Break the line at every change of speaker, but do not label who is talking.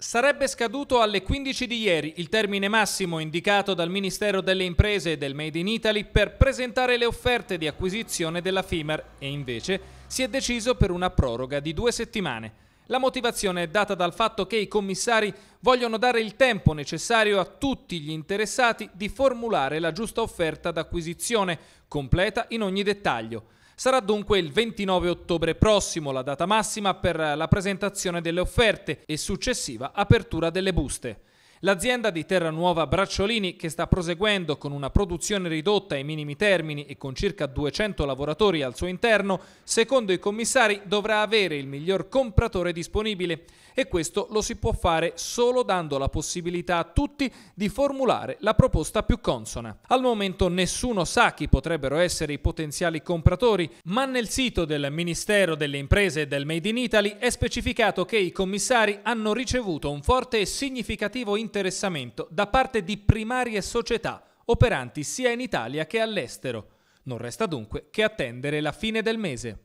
Sarebbe scaduto alle 15 di ieri il termine massimo indicato dal Ministero delle Imprese e del Made in Italy per presentare le offerte di acquisizione della FIMER e invece si è deciso per una proroga di due settimane. La motivazione è data dal fatto che i commissari vogliono dare il tempo necessario a tutti gli interessati di formulare la giusta offerta d'acquisizione, completa in ogni dettaglio. Sarà dunque il 29 ottobre prossimo la data massima per la presentazione delle offerte e successiva apertura delle buste. L'azienda di Terranuova Bracciolini, che sta proseguendo con una produzione ridotta ai minimi termini e con circa 200 lavoratori al suo interno, secondo i commissari dovrà avere il miglior compratore disponibile e questo lo si può fare solo dando la possibilità a tutti di formulare la proposta più consona. Al momento nessuno sa chi potrebbero essere i potenziali compratori, ma nel sito del Ministero delle Imprese e del Made in Italy è specificato che i commissari hanno ricevuto un forte e significativo interesse interessamento da parte di primarie società operanti sia in Italia che all'estero. Non resta dunque che attendere la fine del mese.